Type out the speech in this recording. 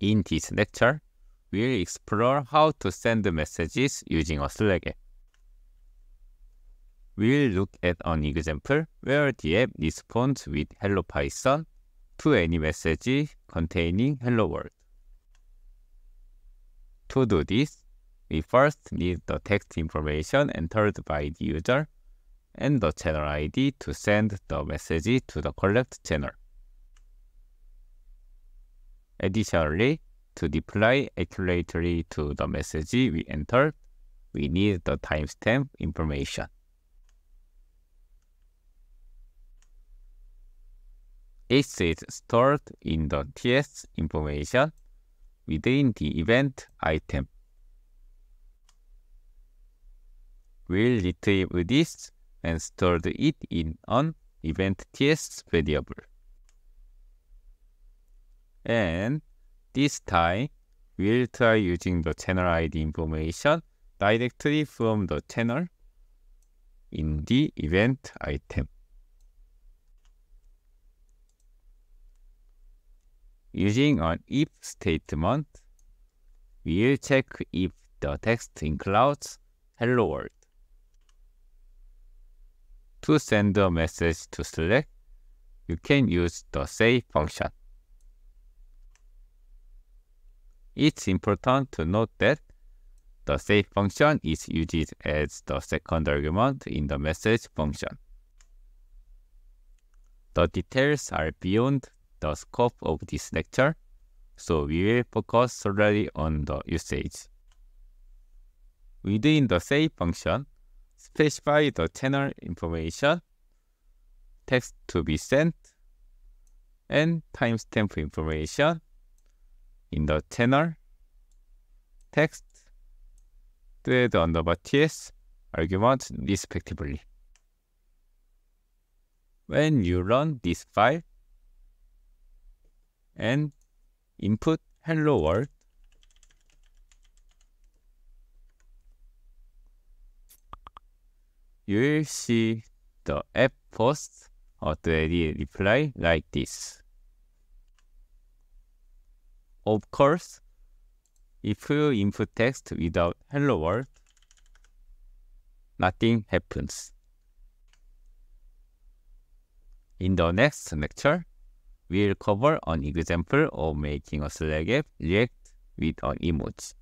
In this lecture, we'll explore how to send messages using a Slack app. We'll look at an example where the app responds with Hello Python to any message containing Hello World. To do this, we first need the text information entered by the user and the channel ID to send the message to the correct channel. Additionally, to deploy accurately to the message we entered, we need the timestamp information. It is stored in the TS information within the event item. We'll retrieve this and store it in an event TS variable. And this time, we'll try using the channel ID information directly from the channel in the event item. Using an if statement, we'll check if the text includes hello world. To send a message to Slack, you can use the save function. It's important to note that the save function is used as the second argument in the message function. The details are beyond the scope of this lecture, so we will focus solely on the usage. Within the save function, specify the channel information, text to be sent, and timestamp information, in the channel text thread underbar ts argument respectively. When you run this file and input hello world, you will see the app posts the reply like this. Of course, if you input text without hello world, nothing happens. In the next lecture, we'll cover an example of making a Slack app react with an emoji.